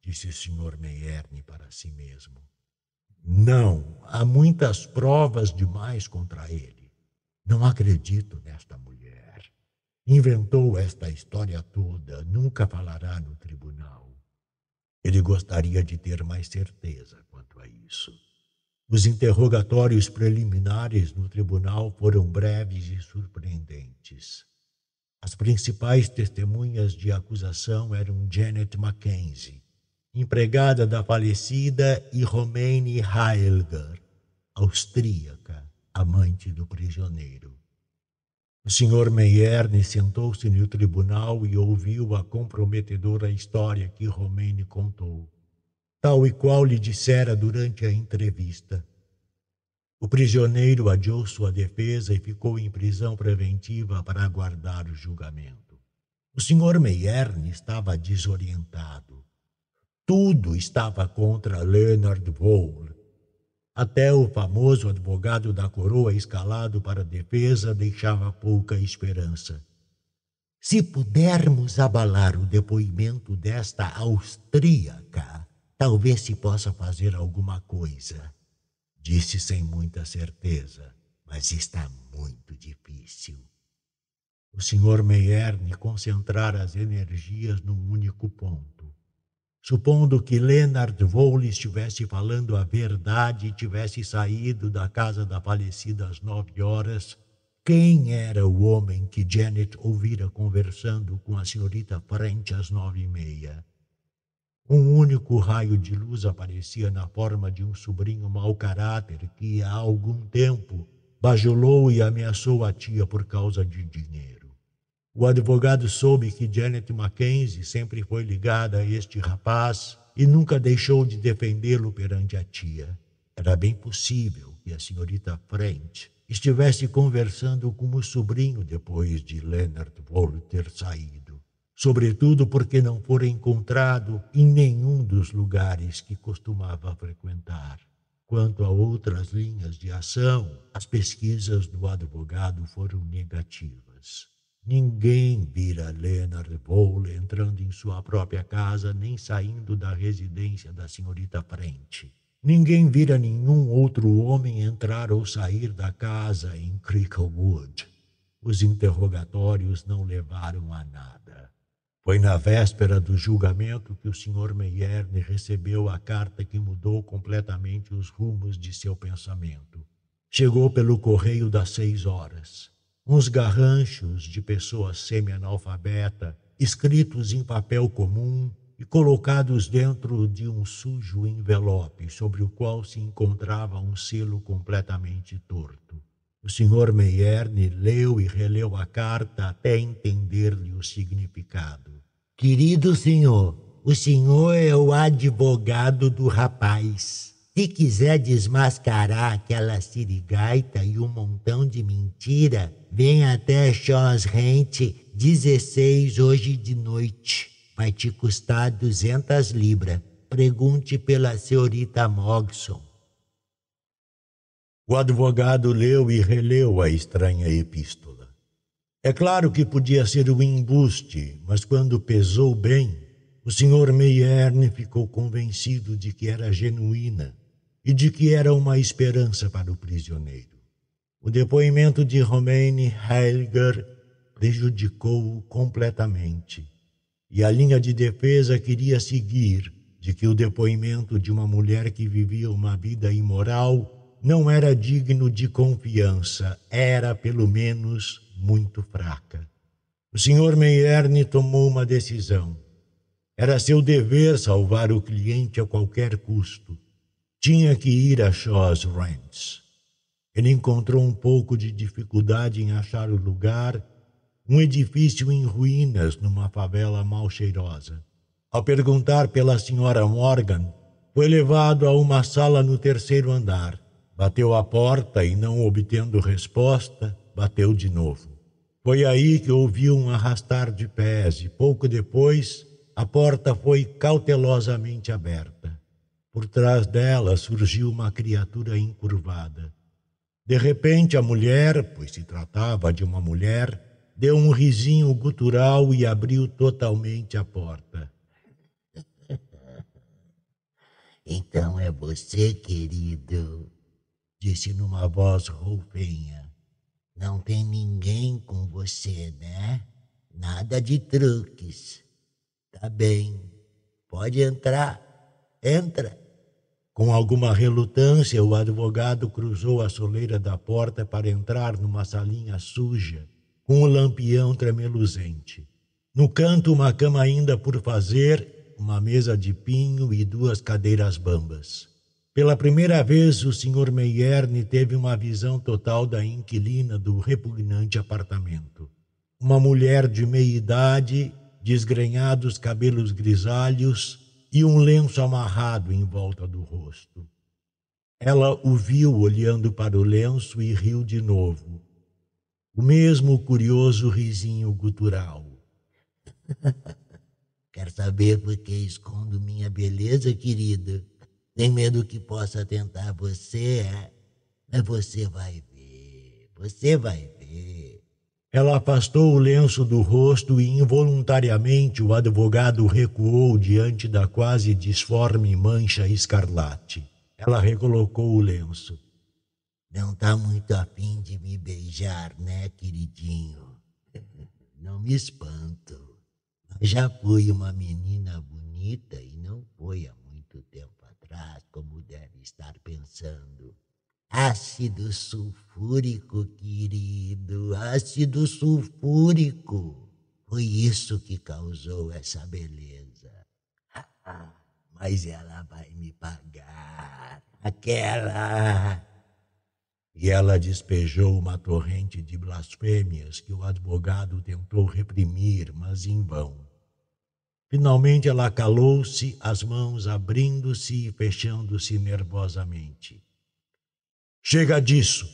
disse o Sr. Meierne para si mesmo. Não, há muitas provas demais contra ele. Não acredito nesta mulher. Inventou esta história toda, nunca falará no tribunal. Ele gostaria de ter mais certeza quanto a isso. Os interrogatórios preliminares no tribunal foram breves e surpreendentes. As principais testemunhas de acusação eram Janet Mackenzie, empregada da falecida, e Romaine Heilger, austríaca, amante do prisioneiro. O Sr. Meyerne sentou-se no tribunal e ouviu a comprometedora história que Romaine contou, tal e qual lhe dissera durante a entrevista. O prisioneiro adiou sua defesa e ficou em prisão preventiva para aguardar o julgamento. O senhor Meierne estava desorientado. Tudo estava contra Leonard Vole. Até o famoso advogado da coroa escalado para a defesa deixava pouca esperança. Se pudermos abalar o depoimento desta austríaca, talvez se possa fazer alguma coisa. Disse sem muita certeza, mas está muito difícil. O Sr. Meierne concentrara as energias num único ponto. Supondo que Leonard Vole estivesse falando a verdade e tivesse saído da casa da falecida às nove horas, quem era o homem que Janet ouvira conversando com a senhorita Frente às nove e meia? Um único raio de luz aparecia na forma de um sobrinho mau caráter que, há algum tempo, bajulou e ameaçou a tia por causa de dinheiro. O advogado soube que Janet Mackenzie sempre foi ligada a este rapaz e nunca deixou de defendê-lo perante a tia. Era bem possível que a senhorita Frente estivesse conversando com o sobrinho depois de Leonard Wolter sair sobretudo porque não fora encontrado em nenhum dos lugares que costumava frequentar. Quanto a outras linhas de ação, as pesquisas do advogado foram negativas. Ninguém vira Leonard Vole entrando em sua própria casa nem saindo da residência da senhorita Frente. Ninguém vira nenhum outro homem entrar ou sair da casa em Cricklewood. Os interrogatórios não levaram a nada. Foi na véspera do julgamento que o Sr. Meyerne recebeu a carta que mudou completamente os rumos de seu pensamento. Chegou pelo correio das seis horas. Uns garranchos de pessoas semi-analfabeta, escritos em papel comum e colocados dentro de um sujo envelope sobre o qual se encontrava um selo completamente torto. O Sr. Meyerne leu e releu a carta até entender-lhe o significado. Querido senhor, o senhor é o advogado do rapaz. Se quiser desmascarar aquela sirigaita e um montão de mentira, vem até Chans Rente 16 hoje de noite. Vai te custar 200 libras. Pergunte pela senhorita Mogson. O advogado leu e releu a estranha epístola. É claro que podia ser um embuste, mas quando pesou bem, o Sr. Meyerne ficou convencido de que era genuína e de que era uma esperança para o prisioneiro. O depoimento de Romaine Heilger prejudicou-o completamente, e a linha de defesa queria seguir de que o depoimento de uma mulher que vivia uma vida imoral não era digno de confiança, era, pelo menos, muito fraca. O senhor Meierne tomou uma decisão. Era seu dever salvar o cliente a qualquer custo. Tinha que ir a Shaw's Ranch. Ele encontrou um pouco de dificuldade em achar o lugar, um edifício em ruínas numa favela mal cheirosa. Ao perguntar pela senhora Morgan, foi levado a uma sala no terceiro andar. Bateu à porta e, não obtendo resposta, bateu de novo. Foi aí que ouvi um arrastar de pés e pouco depois a porta foi cautelosamente aberta. Por trás dela surgiu uma criatura encurvada. De repente, a mulher, pois se tratava de uma mulher, deu um risinho gutural e abriu totalmente a porta. Então é você, querido, disse numa voz roupenha. Não tem ninguém com você, né? Nada de truques. Tá bem. Pode entrar. Entra. Com alguma relutância, o advogado cruzou a soleira da porta para entrar numa salinha suja, com o lampião tremeluzente. No canto, uma cama ainda por fazer, uma mesa de pinho e duas cadeiras bambas. Pela primeira vez, o Sr. Meierne teve uma visão total da inquilina do repugnante apartamento. Uma mulher de meia idade, desgrenhados cabelos grisalhos e um lenço amarrado em volta do rosto. Ela o viu olhando para o lenço e riu de novo. O mesmo curioso risinho gutural. Quer saber por que escondo minha beleza, querida? tem medo que possa tentar você, é. mas você vai ver, você vai ver. Ela afastou o lenço do rosto e involuntariamente o advogado recuou diante da quase disforme mancha escarlate. Ela recolocou o lenço. Não tá muito afim de me beijar, né, queridinho? Não me espanto. já fui uma menina bonita e não foi amor como deve estar pensando. Ácido sulfúrico, querido, ácido sulfúrico. Foi isso que causou essa beleza. Ah, ah, mas ela vai me pagar. Aquela. E ela despejou uma torrente de blasfêmias que o advogado tentou reprimir, mas em vão. Finalmente ela calou-se, as mãos abrindo-se e fechando-se nervosamente. Chega disso,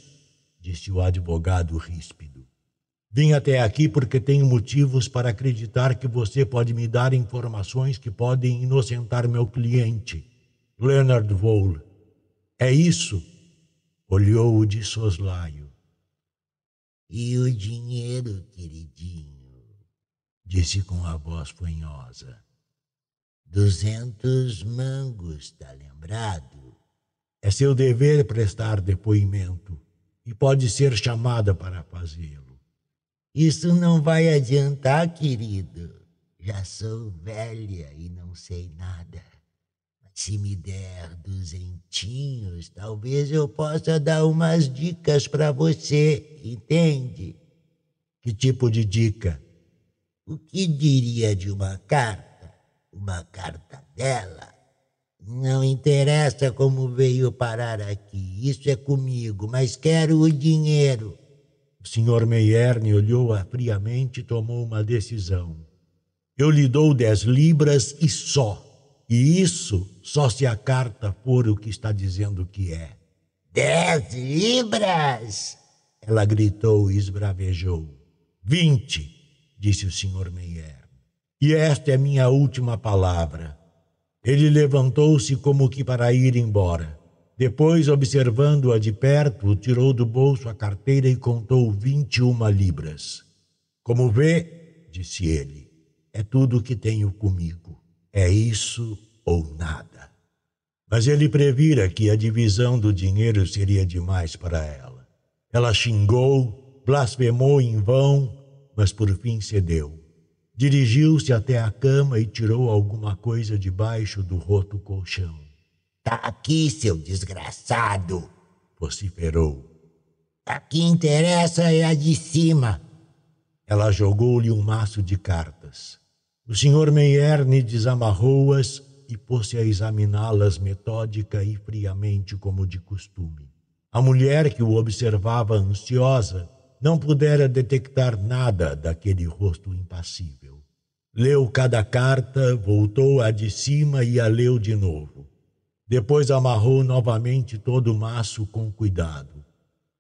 disse o advogado ríspido. Vim até aqui porque tenho motivos para acreditar que você pode me dar informações que podem inocentar meu cliente, Leonard Vole. É isso? Olhou-o de soslaio. E o dinheiro, queridinho? disse com a voz punhosa. Duzentos mangos, tá lembrado? É seu dever prestar depoimento e pode ser chamada para fazê-lo. Isso não vai adiantar, querido. Já sou velha e não sei nada. Mas se me der duzentinhos, talvez eu possa dar umas dicas para você, entende? Que tipo de dica? O que diria de uma carta? Uma carta dela? Não interessa como veio parar aqui, isso é comigo, mas quero o dinheiro. O senhor Meierne olhou-a friamente e tomou uma decisão. Eu lhe dou dez libras e só. E isso só se a carta for o que está dizendo que é. Dez libras! Ela gritou e esbravejou. Vinte! disse o Sr. Meyer. E esta é minha última palavra. Ele levantou-se como que para ir embora. Depois, observando-a de perto, tirou do bolso a carteira e contou 21 libras. Como vê, disse ele, é tudo o que tenho comigo. É isso ou nada. Mas ele previra que a divisão do dinheiro seria demais para ela. Ela xingou, blasfemou em vão mas por fim cedeu. Dirigiu-se até a cama e tirou alguma coisa debaixo do roto colchão. Tá aqui, seu desgraçado! vociferou. A que interessa é a de cima. Ela jogou-lhe um maço de cartas. O senhor Meierne desamarrou-as e pôs-se a examiná-las metódica e friamente, como de costume. A mulher que o observava ansiosa não pudera detectar nada daquele rosto impassível. Leu cada carta, voltou a de cima e a leu de novo. Depois amarrou novamente todo o maço com cuidado.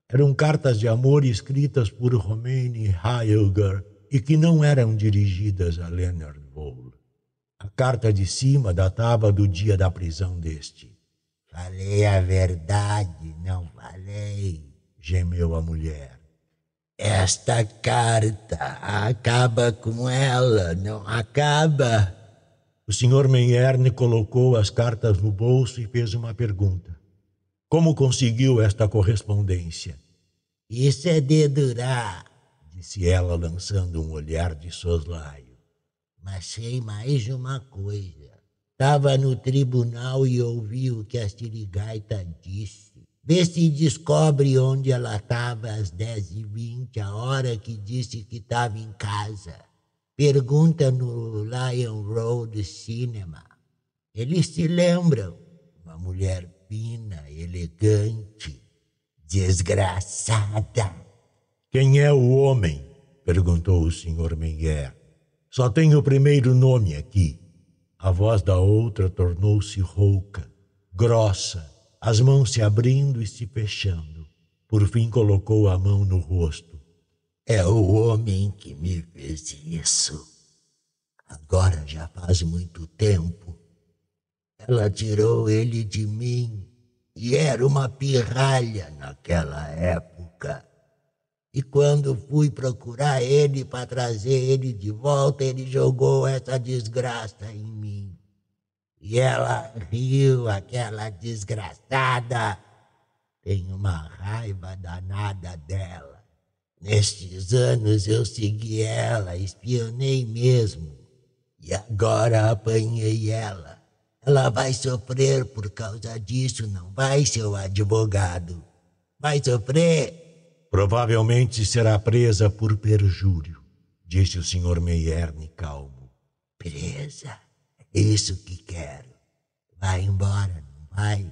Eram cartas de amor escritas por Romaine Heilger e que não eram dirigidas a Leonard Vole. A carta de cima datava do dia da prisão deste. Falei a verdade, não falei, gemeu a mulher. Esta carta acaba com ela, não acaba? O senhor Menierne colocou as cartas no bolso e fez uma pergunta. Como conseguiu esta correspondência? Isso é dedurar, disse ela, lançando um olhar de soslaio. Mas sei mais uma coisa. Estava no tribunal e ouvi o que a Sirigaita disse. Vê se descobre onde ela estava às 10h20, a hora que disse que estava em casa. Pergunta no Lion Road Cinema. Eles se lembram. Uma mulher fina, elegante, desgraçada. Quem é o homem? perguntou o senhor Menger. Só tem o primeiro nome aqui. A voz da outra tornou-se rouca, grossa, as mãos se abrindo e se fechando. Por fim, colocou a mão no rosto. É o homem que me fez isso. Agora já faz muito tempo. Ela tirou ele de mim e era uma pirralha naquela época. E quando fui procurar ele para trazer ele de volta, ele jogou essa desgraça em mim. E ela riu, aquela desgraçada. tem uma raiva danada dela. Nestes anos eu segui ela, espionei mesmo. E agora apanhei ela. Ela vai sofrer por causa disso, não vai, seu advogado? Vai sofrer? Provavelmente será presa por perjúrio, disse o Sr. Meierne calmo. Presa? Isso que quero. Vai embora, não vai?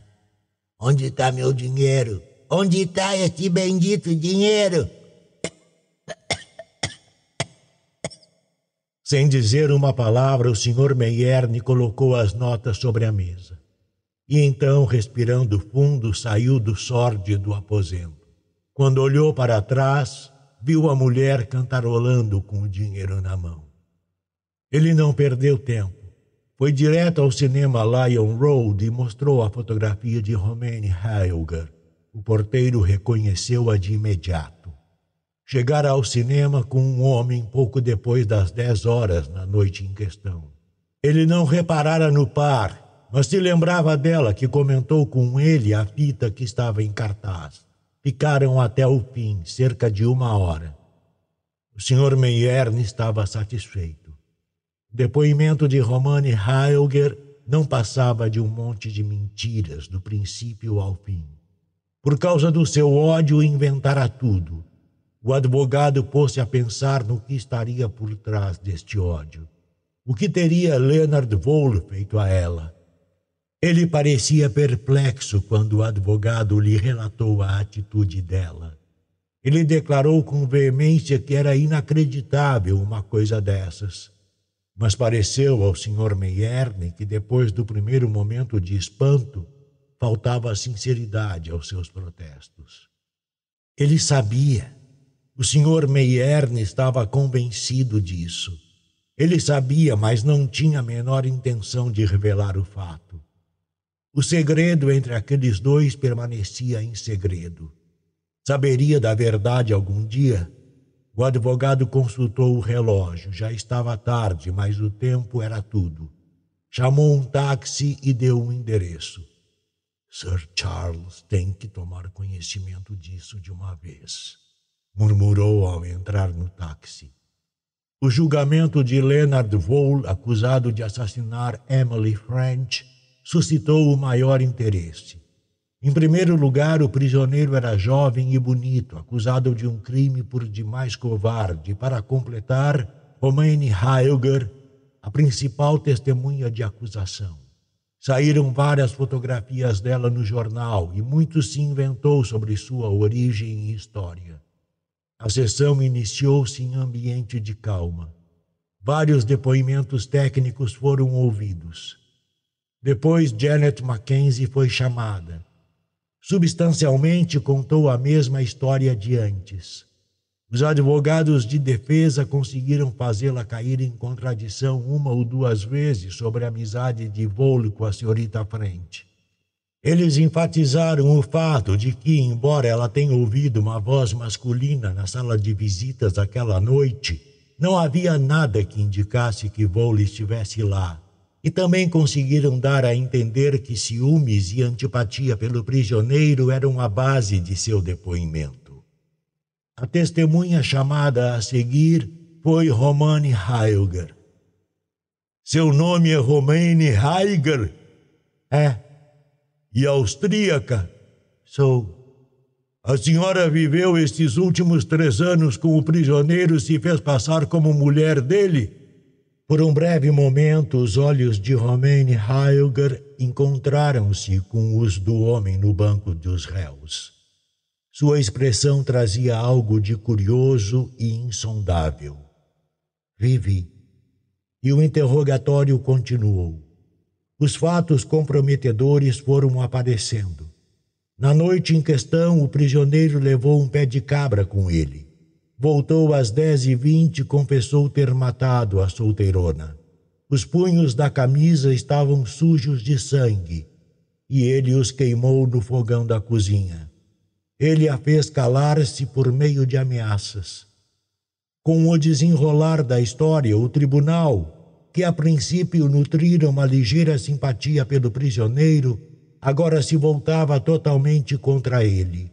Onde está meu dinheiro? Onde está este bendito dinheiro? Sem dizer uma palavra, o senhor Meierne colocou as notas sobre a mesa. E então, respirando fundo, saiu do sórdido aposento. Quando olhou para trás, viu a mulher cantarolando com o dinheiro na mão. Ele não perdeu tempo. Foi direto ao cinema Lion Road e mostrou a fotografia de Romaine Heilger. O porteiro reconheceu-a de imediato. Chegara ao cinema com um homem pouco depois das dez horas na noite em questão. Ele não reparara no par, mas se lembrava dela que comentou com ele a fita que estava em cartaz. Ficaram até o fim, cerca de uma hora. O Sr. Meyerne estava satisfeito. Depoimento de Romani Heilger não passava de um monte de mentiras do princípio ao fim. Por causa do seu ódio inventara tudo. O advogado pôs-se a pensar no que estaria por trás deste ódio. O que teria Leonard Wohl feito a ela? Ele parecia perplexo quando o advogado lhe relatou a atitude dela. Ele declarou com veemência que era inacreditável uma coisa dessas. Mas pareceu ao Sr. Meierne que, depois do primeiro momento de espanto, faltava sinceridade aos seus protestos. Ele sabia. O Sr. Meierne estava convencido disso. Ele sabia, mas não tinha a menor intenção de revelar o fato. O segredo entre aqueles dois permanecia em segredo. Saberia da verdade algum dia, o advogado consultou o relógio. Já estava tarde, mas o tempo era tudo. Chamou um táxi e deu um endereço. Sir Charles tem que tomar conhecimento disso de uma vez, murmurou ao entrar no táxi. O julgamento de Leonard Vole, acusado de assassinar Emily French, suscitou o maior interesse. Em primeiro lugar, o prisioneiro era jovem e bonito, acusado de um crime por demais covarde. Para completar, Romaine Heilger, a principal testemunha de acusação. Saíram várias fotografias dela no jornal e muito se inventou sobre sua origem e história. A sessão iniciou-se em ambiente de calma. Vários depoimentos técnicos foram ouvidos. Depois, Janet Mackenzie foi chamada substancialmente contou a mesma história de antes. Os advogados de defesa conseguiram fazê-la cair em contradição uma ou duas vezes sobre a amizade de Vole com a senhorita Frente. Eles enfatizaram o fato de que, embora ela tenha ouvido uma voz masculina na sala de visitas aquela noite, não havia nada que indicasse que Vole estivesse lá, e também conseguiram dar a entender que ciúmes e antipatia pelo prisioneiro eram a base de seu depoimento. A testemunha chamada a seguir foi Romane Heilger. Seu nome é Romane Heiger? É. E austríaca? Sou. A senhora viveu estes últimos três anos com o prisioneiro e se fez passar como mulher dele? Por um breve momento, os olhos de Romain Heilger encontraram-se com os do homem no banco dos réus. Sua expressão trazia algo de curioso e insondável. Vivi. E o interrogatório continuou. Os fatos comprometedores foram aparecendo. Na noite em questão, o prisioneiro levou um pé de cabra com ele. Voltou às dez e vinte e confessou ter matado a solteirona. Os punhos da camisa estavam sujos de sangue e ele os queimou no fogão da cozinha. Ele a fez calar-se por meio de ameaças. Com o desenrolar da história, o tribunal, que a princípio nutrira uma ligeira simpatia pelo prisioneiro, agora se voltava totalmente contra ele.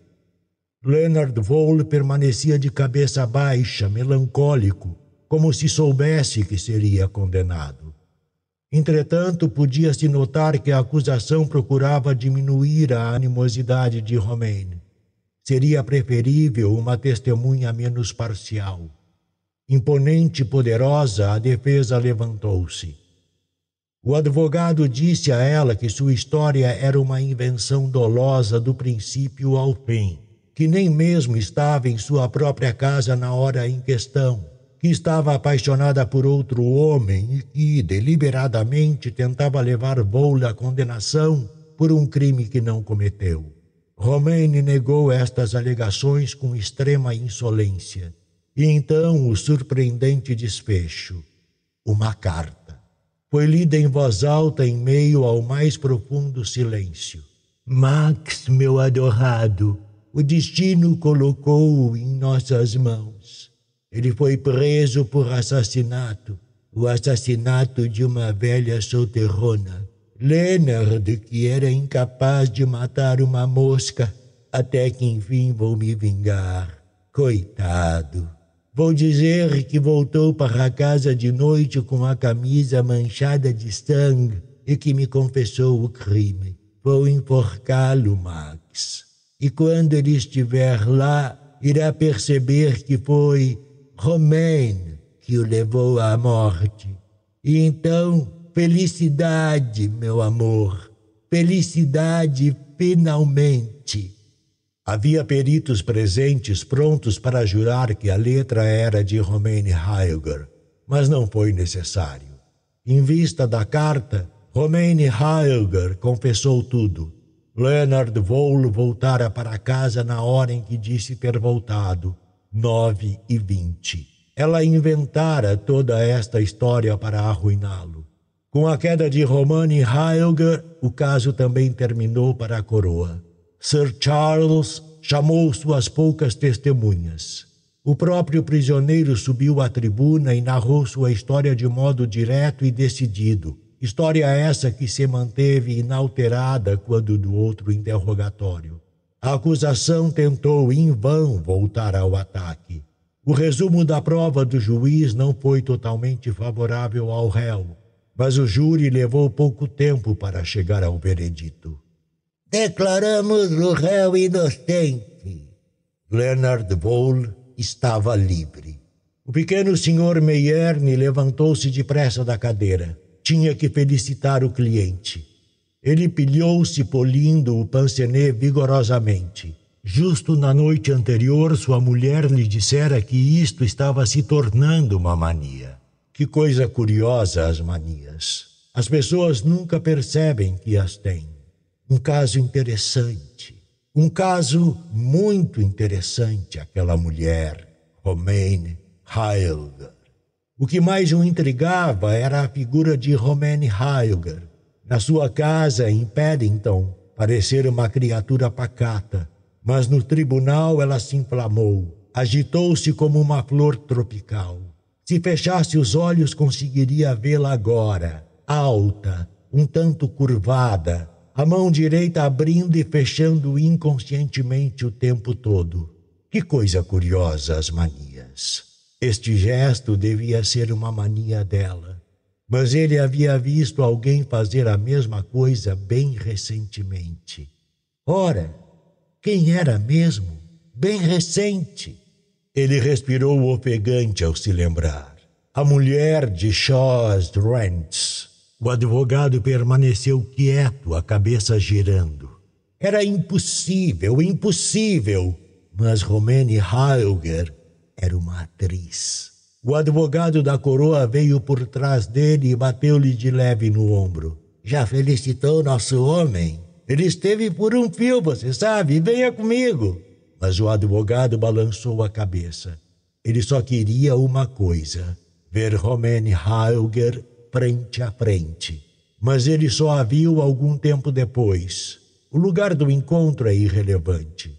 Leonard Vole permanecia de cabeça baixa, melancólico, como se soubesse que seria condenado. Entretanto, podia-se notar que a acusação procurava diminuir a animosidade de Romaine. Seria preferível uma testemunha menos parcial. Imponente e poderosa, a defesa levantou-se. O advogado disse a ela que sua história era uma invenção dolosa do princípio ao fim que nem mesmo estava em sua própria casa na hora em questão, que estava apaixonada por outro homem e que deliberadamente tentava levar Boule à condenação por um crime que não cometeu. Romaine negou estas alegações com extrema insolência. E então o surpreendente desfecho: uma carta. Foi lida em voz alta em meio ao mais profundo silêncio. Max, meu adorado, o destino colocou em nossas mãos. Ele foi preso por assassinato, o assassinato de uma velha solteirona. Leonard, que era incapaz de matar uma mosca, até que enfim vou me vingar. Coitado. Vou dizer que voltou para casa de noite com a camisa manchada de sangue e que me confessou o crime. Vou enforcá-lo, Max e quando ele estiver lá, irá perceber que foi Romain que o levou à morte. E então, felicidade, meu amor, felicidade finalmente. Havia peritos presentes prontos para jurar que a letra era de Romain Heilger, mas não foi necessário. Em vista da carta, Romain Heilger confessou tudo Leonard Vole voltara para casa na hora em que disse ter voltado, nove e vinte. Ela inventara toda esta história para arruiná-lo. Com a queda de Romani Heilger, o caso também terminou para a coroa. Sir Charles chamou suas poucas testemunhas. O próprio prisioneiro subiu à tribuna e narrou sua história de modo direto e decidido, História é essa que se manteve inalterada quando do outro interrogatório. A acusação tentou em vão voltar ao ataque. O resumo da prova do juiz não foi totalmente favorável ao réu, mas o júri levou pouco tempo para chegar ao veredito. Declaramos o réu inocente. Leonard Vole estava livre. O pequeno senhor Meierne levantou-se depressa da cadeira tinha que felicitar o cliente. Ele pilhou-se polindo o pancenê vigorosamente. Justo na noite anterior, sua mulher lhe dissera que isto estava se tornando uma mania. Que coisa curiosa as manias. As pessoas nunca percebem que as têm. Um caso interessante. Um caso muito interessante, aquela mulher, Romaine Heilger. O que mais o intrigava era a figura de Romaine Heilger, na sua casa em Paddington, parecer uma criatura pacata, mas no tribunal ela se inflamou, agitou-se como uma flor tropical. Se fechasse os olhos, conseguiria vê-la agora, alta, um tanto curvada, a mão direita abrindo e fechando inconscientemente o tempo todo. Que coisa curiosa as manias! Este gesto devia ser uma mania dela, mas ele havia visto alguém fazer a mesma coisa bem recentemente. Ora, quem era mesmo? Bem recente. Ele respirou ofegante ao se lembrar. A mulher de Shaw's Rents. O advogado permaneceu quieto, a cabeça girando. Era impossível, impossível. Mas Romani Heilger era uma atriz. O advogado da coroa veio por trás dele e bateu-lhe de leve no ombro. Já felicitou nosso homem? Ele esteve por um fio, você sabe, venha comigo. Mas o advogado balançou a cabeça. Ele só queria uma coisa: ver Romain Heilger frente a frente. Mas ele só a viu algum tempo depois. O lugar do encontro é irrelevante.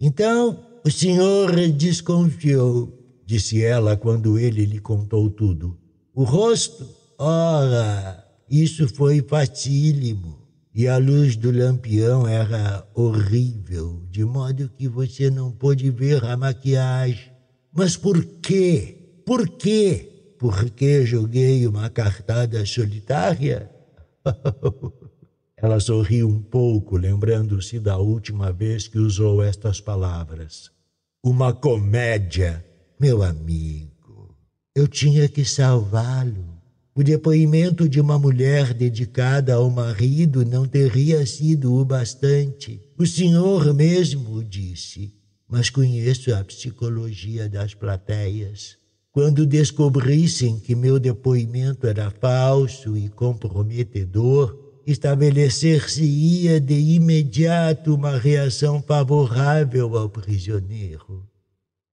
Então, o senhor desconfiou, disse ela quando ele lhe contou tudo. O rosto? Ora, isso foi facílimo. E a luz do lampião era horrível, de modo que você não pôde ver a maquiagem. Mas por quê? Por quê? Porque joguei uma cartada solitária? Ela sorriu um pouco, lembrando-se da última vez que usou estas palavras. Uma comédia, meu amigo. Eu tinha que salvá-lo. O depoimento de uma mulher dedicada ao marido não teria sido o bastante. O senhor mesmo disse, mas conheço a psicologia das plateias. Quando descobrissem que meu depoimento era falso e comprometedor, estabelecer-se-ia de imediato uma reação favorável ao prisioneiro.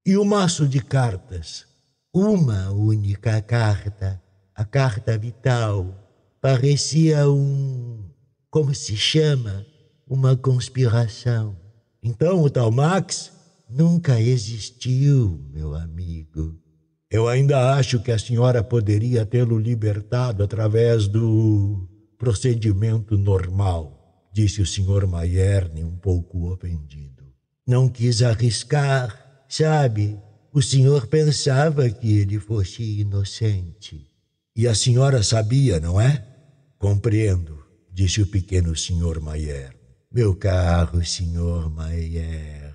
E o maço de cartas, uma única carta, a carta vital, parecia um, como se chama, uma conspiração. Então o tal Max nunca existiu, meu amigo. Eu ainda acho que a senhora poderia tê-lo libertado através do procedimento normal, disse o senhor Maierne um pouco ofendido. Não quis arriscar, sabe? O senhor pensava que ele fosse inocente. E a senhora sabia, não é? Compreendo, disse o pequeno senhor Maierne. Meu caro senhor Maierne,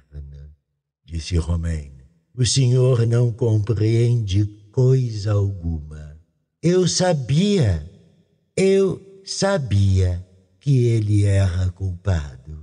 disse Romain, o senhor não compreende coisa alguma. Eu sabia. Eu sabia que ele era culpado.